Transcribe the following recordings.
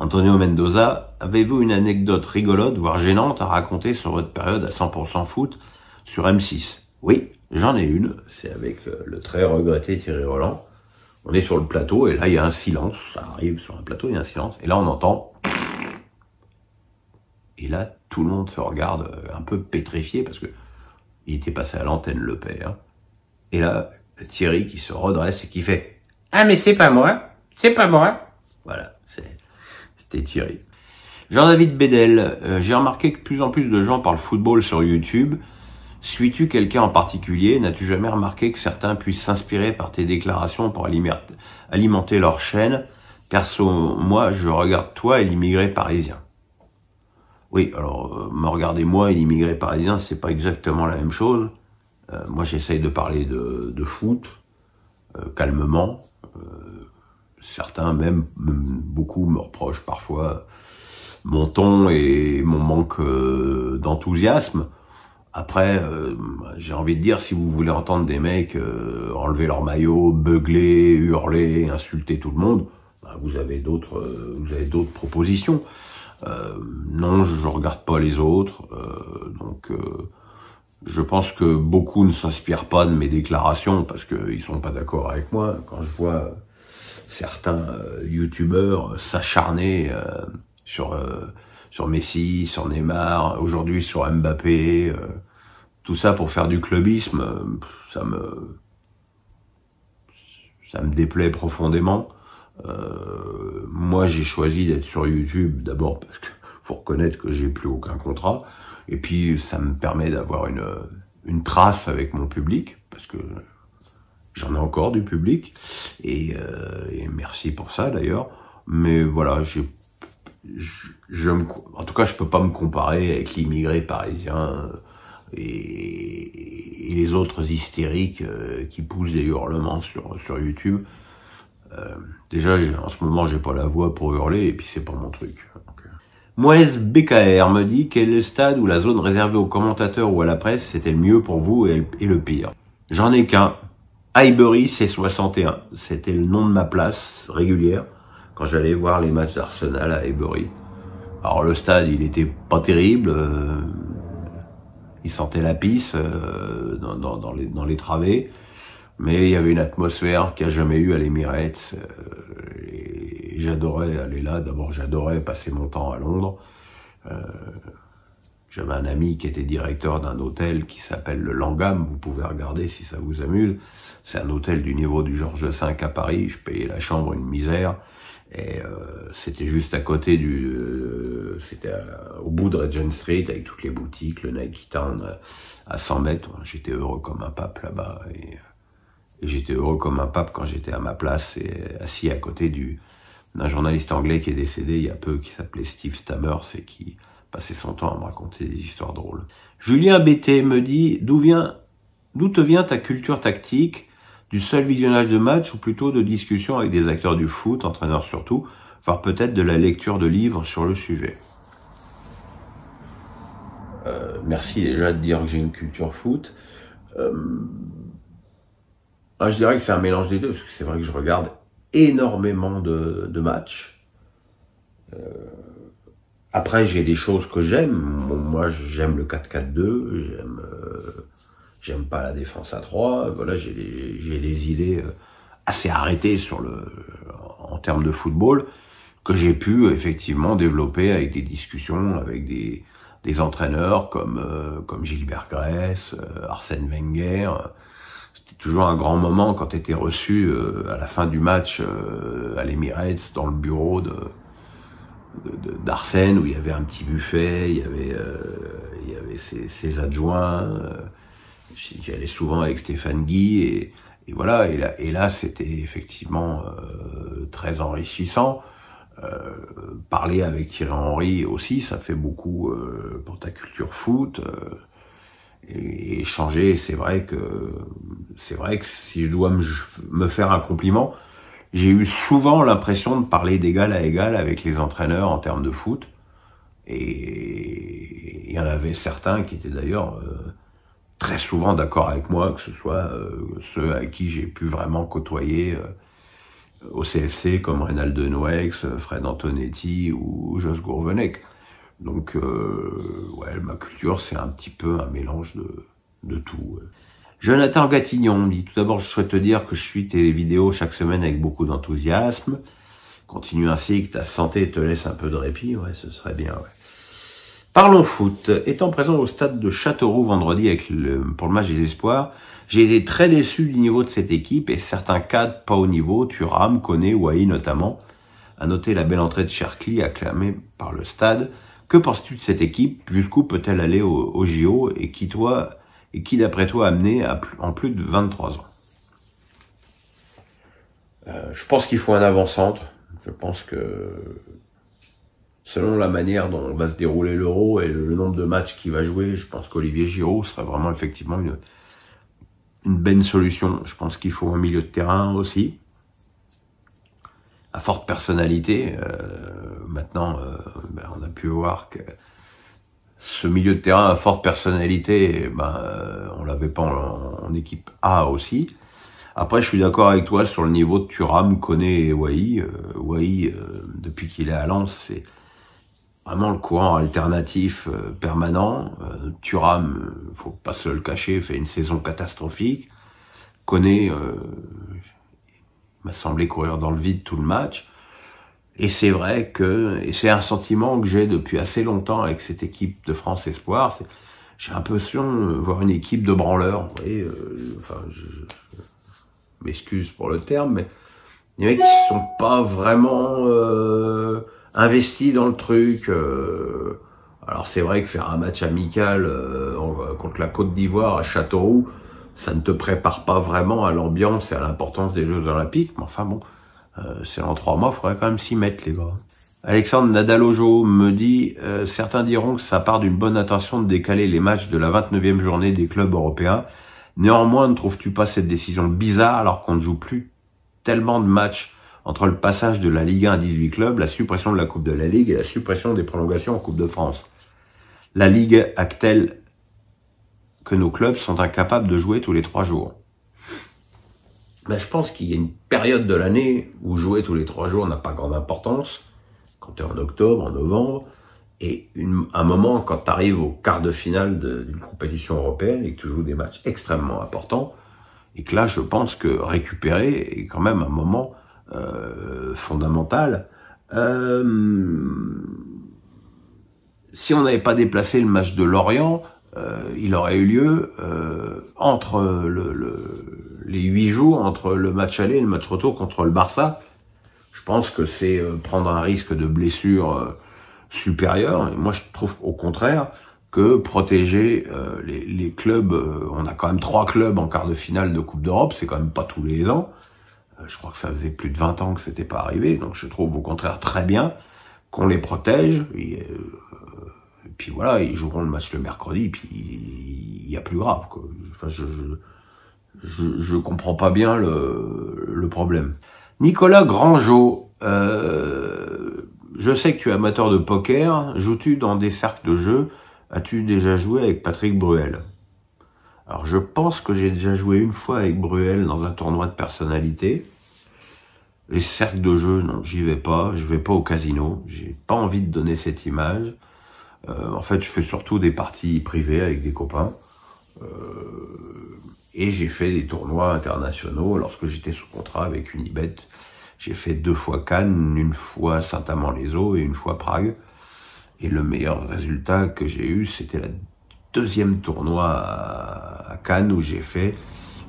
Antonio Mendoza, avez-vous une anecdote rigolote, voire gênante, à raconter sur votre période à 100% foot sur M6 Oui, j'en ai une, c'est avec euh, le très regretté Thierry Roland. On est sur le plateau, et là, il y a un silence, ça arrive sur un plateau, il y a un silence, et là, on entend... Et là, tout le monde se regarde euh, un peu pétrifié, parce que il était passé à l'antenne, le père. Et là, Thierry qui se redresse et qui fait « Ah, mais c'est pas moi C'est pas moi !» Voilà. Jean-David Bedel, euh, j'ai remarqué que plus en plus de gens parlent football sur YouTube. Suis-tu quelqu'un en particulier N'as-tu jamais remarqué que certains puissent s'inspirer par tes déclarations pour alimenter leur chaîne Perso, moi, je regarde toi et l'immigré parisien. Oui, alors, euh, me regarder moi et l'immigré parisien, c'est pas exactement la même chose. Euh, moi, j'essaye de parler de, foot, calmement certains même, beaucoup me reprochent parfois mon ton et mon manque euh, d'enthousiasme. Après, euh, j'ai envie de dire, si vous voulez entendre des mecs euh, enlever leur maillot, beugler, hurler, insulter tout le monde, bah, vous avez d'autres, vous avez d'autres propositions. non, je, ne regarde pas les autres, donc je pense que beaucoup ne s'inspirent pas de mes déclarations parce qu'ils sont pas d'accord avec moi. Quand je vois certains euh, youtubeurs euh, s'acharner euh, sur, sur Messi, sur Neymar, aujourd'hui sur Mbappé, tout ça pour faire du clubisme, ça me ça me déplaît profondément. moi, j'ai choisi d'être sur YouTube d'abord parce que faut reconnaître que j'ai plus aucun contrat, et puis ça me permet d'avoir une une trace avec mon public parce que J'en ai encore du public, et, euh, et merci pour ça d'ailleurs. Mais voilà, je, je, en tout cas, je peux pas me comparer avec l'immigré parisien euh, et, les autres hystériques euh, qui poussent des hurlements sur, sur YouTube. Euh, déjà, en ce moment, j'ai pas la voix pour hurler, et puis c'est pas mon truc. Euh. Moës BKR me dit quel est le stade ou la zone réservée aux commentateurs ou à la presse c'était le mieux pour vous et le pire. J'en ai qu'un, Highbury, c'est 61. C'était le nom de ma place régulière quand j'allais voir les matchs d'Arsenal à Highbury. Alors le stade, il était pas terrible. Euh, il sentait la pisse euh, dans, les, dans les travées. Mais il y avait une atmosphère qu'il n'y a jamais eu à l'Emirates. Euh, j'adorais aller là. D'abord, j'adorais passer mon temps à Londres. J'avais un ami qui était directeur d'un hôtel qui s'appelle le Langham. Vous pouvez regarder si ça vous amuse. C'est un hôtel du niveau du Georges V à Paris. Je payais la chambre une misère. Et euh, c'était juste à côté du... Euh, c'était au bout de Regent Street avec toutes les boutiques, le Nike Town euh, à 100 mètres. J'étais heureux comme un pape là-bas. Et, euh, et j'étais heureux comme un pape quand j'étais à ma place et assis à côté du d'un journaliste anglais qui est décédé il y a peu, qui s'appelait Steve Stammers et qui passer son temps à me raconter des histoires drôles. Julien Bété me dit d'où vient, d'où te vient ta culture tactique du seul visionnage de match ou plutôt de discussion avec des acteurs du foot, entraîneurs surtout, voire peut-être de la lecture de livres sur le sujet. Euh, merci déjà de dire que j'ai une culture foot. Euh, ah, je dirais que c'est un mélange des deux, parce que c'est vrai que je regarde énormément de, matchs. Euh, après, j'ai des choses que j'aime. moi, j'aime le 4-4-2, j'aime euh, j'aime pas la défense à 3. Voilà, j'ai des idées euh, assez arrêtées sur le en termes de football que j'ai pu effectivement développer avec des discussions avec des, des entraîneurs comme euh, comme Gilbert Grèce, Arsène Wenger. C'était toujours un grand moment quand tu étais reçu à la fin du match à l'Emirates dans le bureau de d'Arsène où il y avait un petit buffet, il y avait, euh, il y avait ses, adjoints. J'y euh, allais souvent avec Stéphane Guy et, et voilà. Et là, c'était effectivement euh, très enrichissant. Euh, parler avec Thierry Henry aussi, ça fait beaucoup euh, pour ta culture foot. Euh, et, et échanger, c'est vrai que c'est vrai que si je dois me, me faire un compliment, j'ai eu souvent l'impression de parler d'égal à égal avec les entraîneurs en termes de foot. Et il y en avait certains qui étaient d'ailleurs euh, très souvent d'accord avec moi, que ce soit euh, ceux à qui j'ai pu vraiment côtoyer euh, au CFC, comme Reynaldo Noex, Fred Antonetti ou Jos Gourvenec. Donc, ouais, ma culture, c'est un petit peu un mélange de, de tout. Jonathan Gatignon dit, tout d'abord, je souhaite te dire que je suis tes vidéos chaque semaine avec beaucoup d'enthousiasme. Continue ainsi, que ta santé te laisse un peu de répit, ouais, ce serait bien, Parlons foot. Étant présent au stade de Châteauroux vendredi avec le, pour le match des espoirs, j'ai été très déçu du niveau de cette équipe et certains cadres pas au niveau, turam Koné, Waï notamment. À noter la belle entrée de Cherkli acclamée par le stade. Que penses-tu de cette équipe Jusqu'où peut-elle aller au JO Et qui toi et qui, d'après toi, a amené à en plus de 23 ans euh, Je pense qu'il faut un avant-centre. Je pense que selon la manière dont va se dérouler l'euro et le nombre de matchs qu'il va jouer, je pense qu'Olivier Giraud sera vraiment effectivement une, une bonne solution. Je pense qu'il faut un milieu de terrain aussi, à forte personnalité. Euh, maintenant, euh, ben, on a pu voir que ce milieu de terrain à forte personnalité, ben, euh, on l'avait pas en, équipe A aussi. Après, je suis d'accord avec toi sur le niveau de Thuram, Koné et Wai. Euh, euh depuis qu'il est à Lens, c'est vraiment le courant alternatif euh, permanent. Thuram, faut pas se le cacher, fait une saison catastrophique. Koné, m'a semblé courir dans le vide tout le match. Et c'est vrai que, et c'est un sentiment que j'ai depuis assez longtemps avec cette équipe de France Espoir, j'ai l'impression de voir une équipe de branleurs, vous euh, enfin, je, m'excuse pour le terme, mais les mecs qui sont pas vraiment euh, investis dans le truc. Euh. alors c'est vrai que faire un match amical contre la Côte d'Ivoire à Châteauroux, ça ne te prépare pas vraiment à l'ambiance et à l'importance des Jeux Olympiques, mais enfin bon, euh, c'est en trois mois, il faudrait quand même s'y mettre, les bras. Alexandre Nadalojo me dit euh, Certains diront que ça part d'une bonne intention de décaler les matchs de la 29e journée des clubs européens. Néanmoins, ne trouves-tu pas cette décision bizarre alors qu'on ne joue plus tellement de matchs entre le passage de la Ligue 1 à 18 clubs, la suppression de la Coupe de la Ligue et la suppression des prolongations en Coupe de France La Ligue acte que nos clubs sont incapables de jouer tous les trois jours ben, je pense qu'il y a une période de l'année où jouer tous les trois jours n'a pas grande importance, quand tu es en octobre, en novembre, et un moment quand tu arrives au quart de finale d'une compétition européenne et que tu joues des matchs extrêmement importants, et que là je pense que récupérer est quand même un moment euh, fondamental. Euh, si on n'avait pas déplacé le match de Lorient, euh, il aurait eu lieu entre le les huit jours entre le match aller et le match retour contre le Barça, je pense que c'est euh, prendre un risque de blessure euh, supérieur. moi, je trouve au contraire que protéger euh, les, clubs, on a quand même trois clubs en quart de finale de Coupe d'Europe, c'est quand même pas tous les ans. je crois que ça faisait plus de 20 ans que c'était pas arrivé, donc je trouve au contraire très bien qu'on les protège. Et, puis voilà, ils joueront le match le mercredi, puis il y a plus grave. Enfin, je je, je comprends pas bien le, le problème. Nicolas Grangeau, euh, je sais que tu es amateur de poker. Joues-tu dans des cercles de jeu As-tu déjà joué avec Patrick Bruel Alors, je pense que j'ai déjà joué une fois avec Bruel dans un tournoi de personnalité. Les cercles de jeu, non, j'y vais pas. Je vais pas au casino. J'ai pas envie de donner cette image. Euh, en fait, je fais surtout des parties privées avec des copains. Et j'ai fait des tournois internationaux lorsque j'étais sous contrat avec Unibet. J'ai fait deux fois Cannes, une fois Saint-Amand-les-Eaux et une fois Prague. Et le meilleur résultat que j'ai eu, c'était la deuxième tournoi à Cannes où j'ai fait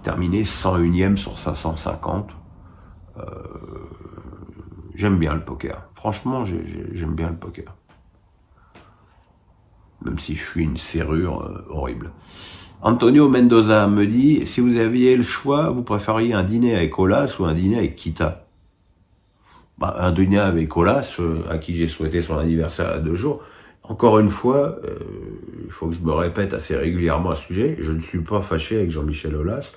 terminer 101e sur 550. Euh, j'aime bien le poker. Franchement, j'aime bien le poker. Même si je suis une serrure euh, horrible. Antonio Mendoza me dit, si vous aviez le choix, vous préfériez un dîner avec Olas ou un dîner avec Kita bah, Un dîner avec Olas, euh, à qui j'ai souhaité son anniversaire à deux jours. Encore une fois, euh, il faut que je me répète assez régulièrement à ce sujet, je ne suis pas fâché avec Jean-Michel Olas.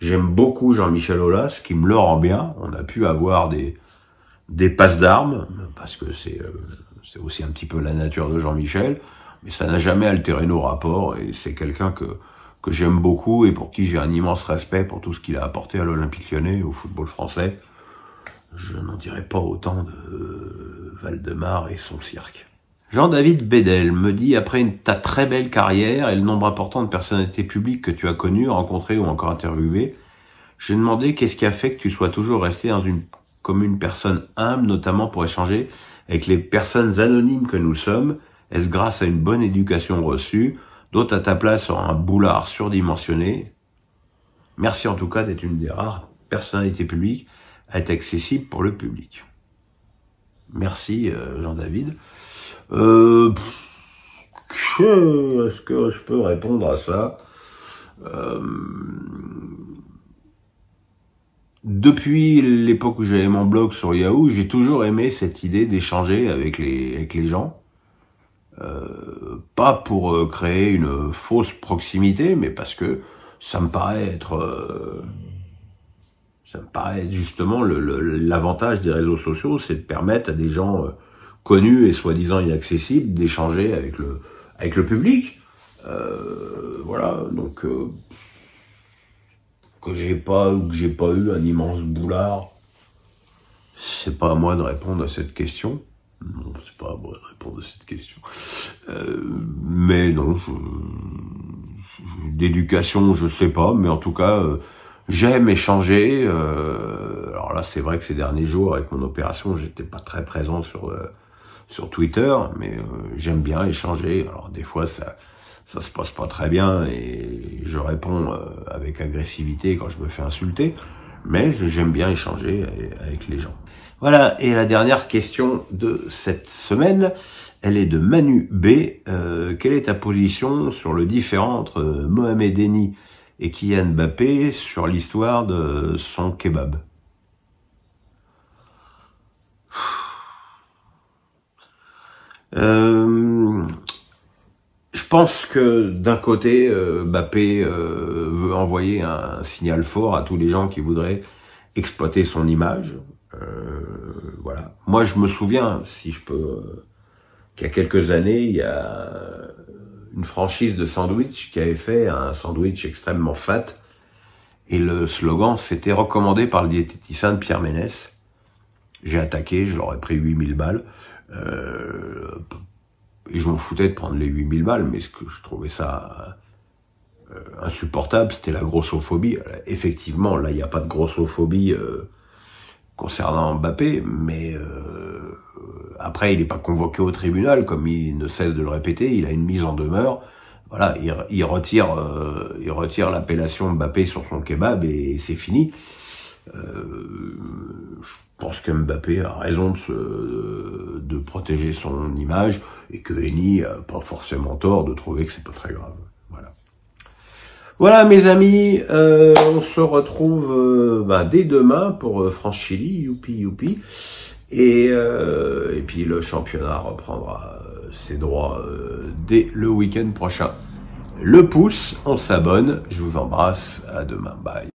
J'aime beaucoup Jean-Michel Olas, qui me le rend bien. On a pu avoir des, des passes d'armes, parce que c'est euh, aussi un petit peu la nature de Jean-Michel, mais ça n'a jamais altéré nos rapports, et c'est quelqu'un que que j'aime beaucoup et pour qui j'ai un immense respect pour tout ce qu'il a apporté à l'Olympique lyonnais, au football français. Je n'en dirai pas autant de euh, Valdemar et son cirque. Jean-David Bedel me dit, après ta très belle carrière et le nombre important de personnalités publiques que tu as connues, rencontrées ou encore interviewées, je demandé qu'est-ce qui a fait que tu sois toujours resté dans une, comme une personne humble, notamment pour échanger avec les personnes anonymes que nous sommes. Est-ce grâce à une bonne éducation reçue D'autres à ta place sur un boulard surdimensionné. Merci en tout cas d'être une des rares personnalités publiques à être accessible pour le public. Merci euh, Jean-David. Euh, est-ce que je peux répondre à ça euh, depuis l'époque où j'avais mon blog sur Yahoo, j'ai toujours aimé cette idée d'échanger avec les gens. Euh, pas pour euh, créer une fausse proximité, mais parce que ça me paraît être, euh, ça me paraît justement l'avantage des réseaux sociaux, c'est de permettre à des gens connus et soi-disant inaccessibles d'échanger avec le, avec le public. voilà, donc que j'ai pas que j'ai pas eu un immense boulard, c'est pas à moi de répondre à cette question. Non, c'est pas à de répondre à cette question. Euh, mais non, je, d'éducation, je sais pas, mais en tout cas, euh, j'aime échanger. Euh, alors là, c'est vrai que ces derniers jours, avec mon opération, j'étais pas très présent sur sur Twitter, mais j'aime bien échanger. Alors des fois, ça ça se passe pas très bien et je réponds avec agressivité quand je me fais insulter, mais j'aime bien échanger avec les gens. Voilà, et la dernière question de cette semaine, elle est de Manu B. Euh, quelle est ta position sur le différent entre euh, Mohamed denis et Kylian Mbappé sur l'histoire de son kebab euh, je pense que d'un côté, Mbappé veut envoyer un signal fort à tous les gens qui voudraient exploiter son image voilà. Moi, je me souviens, si je peux, euh, qu'il y a quelques années, il y a une franchise de sandwich qui avait fait un sandwich extrêmement fat. Et le slogan, c'était recommandé par le diététicien de Pierre Ménès. J'ai attaqué, je leur ai pris 8000 balles. Euh, et je m'en foutais de prendre les 8000 balles, mais ce que je trouvais ça euh, insupportable, c'était la grossophobie. Effectivement, là, il n'y a pas de grossophobie concernant Mbappé, mais euh, après il n'est pas convoqué au tribunal, comme il ne cesse de le répéter, il a une mise en demeure. Voilà, il, retire, euh, il retire l'appellation Mbappé sur son kebab et, c'est fini. Euh, je pense que Mbappé a raison de, se, de protéger son image et que Henny a pas forcément tort de trouver que c'est pas très grave. Voilà mes amis, euh, on se retrouve euh, bah, dès demain pour euh, France-Chili, youpi youpi. Et, et puis le championnat reprendra ses droits dès le week-end prochain. Le pouce, on s'abonne, je vous embrasse, à demain, bye.